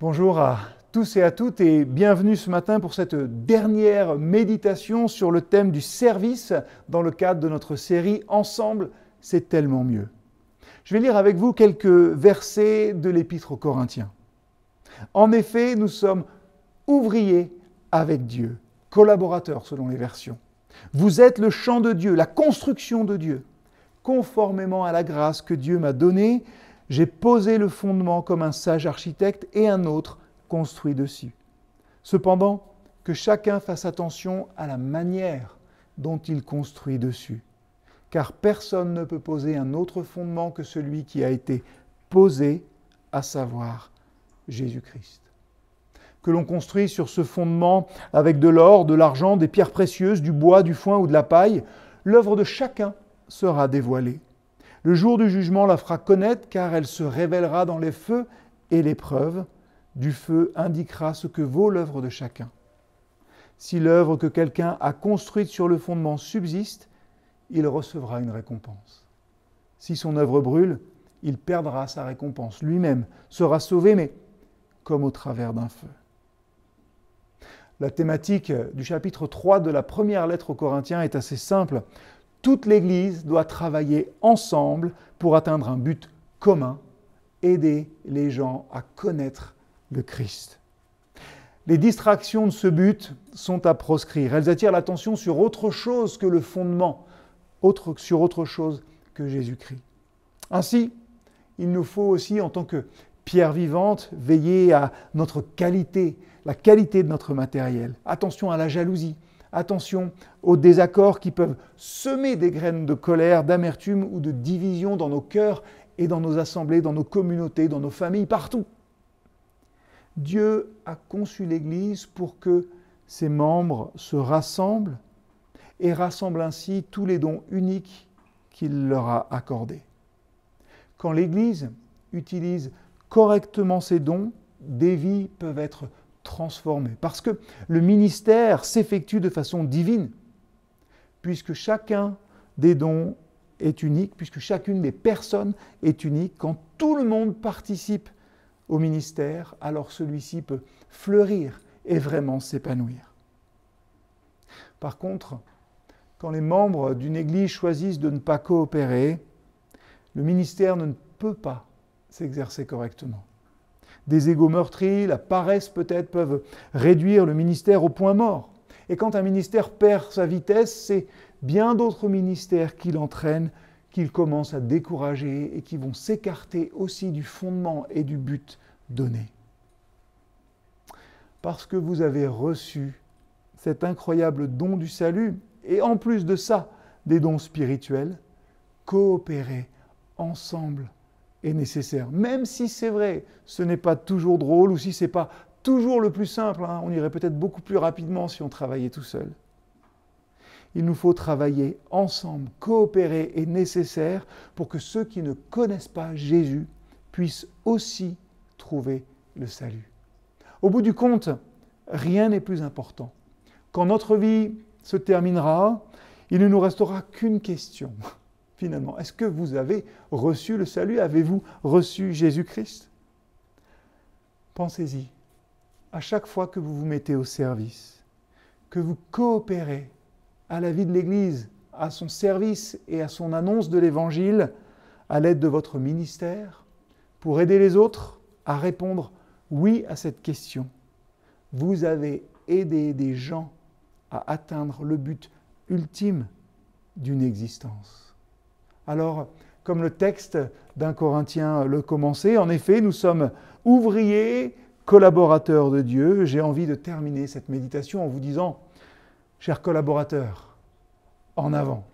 Bonjour à tous et à toutes et bienvenue ce matin pour cette dernière méditation sur le thème du service dans le cadre de notre série Ensemble, c'est tellement mieux. Je vais lire avec vous quelques versets de l'épître aux Corinthiens. En effet, nous sommes ouvriers avec Dieu, collaborateurs selon les versions. Vous êtes le champ de Dieu, la construction de Dieu. Conformément à la grâce que Dieu m'a donnée, j'ai posé le fondement comme un sage architecte et un autre construit dessus. Cependant, que chacun fasse attention à la manière dont il construit dessus, car personne ne peut poser un autre fondement que celui qui a été posé, à savoir Jésus-Christ. Que l'on construit sur ce fondement avec de l'or, de l'argent, des pierres précieuses, du bois, du foin ou de la paille, l'œuvre de chacun sera dévoilée. Le jour du jugement la fera connaître car elle se révélera dans les feux et l'épreuve du feu indiquera ce que vaut l'œuvre de chacun. Si l'œuvre que quelqu'un a construite sur le fondement subsiste, il recevra une récompense. Si son œuvre brûle, il perdra sa récompense. Lui-même sera sauvé, mais comme au travers d'un feu. La thématique du chapitre 3 de la première lettre aux Corinthiens est assez simple toute l'Église doit travailler ensemble pour atteindre un but commun, aider les gens à connaître le Christ. Les distractions de ce but sont à proscrire. Elles attirent l'attention sur autre chose que le fondement, sur autre chose que Jésus-Christ. Ainsi, il nous faut aussi, en tant que pierre vivante, veiller à notre qualité, la qualité de notre matériel. Attention à la jalousie, Attention aux désaccords qui peuvent semer des graines de colère, d'amertume ou de division dans nos cœurs et dans nos assemblées, dans nos communautés, dans nos familles, partout. Dieu a conçu l'Église pour que ses membres se rassemblent et rassemblent ainsi tous les dons uniques qu'il leur a accordés. Quand l'Église utilise correctement ses dons, des vies peuvent être parce que le ministère s'effectue de façon divine, puisque chacun des dons est unique, puisque chacune des personnes est unique. Quand tout le monde participe au ministère, alors celui-ci peut fleurir et vraiment s'épanouir. Par contre, quand les membres d'une Église choisissent de ne pas coopérer, le ministère ne peut pas s'exercer correctement des égaux meurtris, la paresse peut-être peuvent réduire le ministère au point mort. Et quand un ministère perd sa vitesse, c'est bien d'autres ministères qui l'entraînent, qu'il commence à décourager et qui vont s'écarter aussi du fondement et du but donné. Parce que vous avez reçu cet incroyable don du salut, et en plus de ça, des dons spirituels, coopérez ensemble est nécessaire. Même si c'est vrai, ce n'est pas toujours drôle ou si c'est pas toujours le plus simple, hein. on irait peut-être beaucoup plus rapidement si on travaillait tout seul. Il nous faut travailler ensemble, coopérer est nécessaire pour que ceux qui ne connaissent pas Jésus puissent aussi trouver le salut. Au bout du compte, rien n'est plus important. Quand notre vie se terminera, il ne nous restera qu'une question finalement Est-ce que vous avez reçu le salut Avez-vous reçu Jésus-Christ Pensez-y. À chaque fois que vous vous mettez au service, que vous coopérez à la vie de l'Église, à son service et à son annonce de l'Évangile, à l'aide de votre ministère, pour aider les autres à répondre oui à cette question, vous avez aidé des gens à atteindre le but ultime d'une existence. Alors, comme le texte d'un Corinthien le commençait, en effet, nous sommes ouvriers, collaborateurs de Dieu. J'ai envie de terminer cette méditation en vous disant, chers collaborateurs, en avant.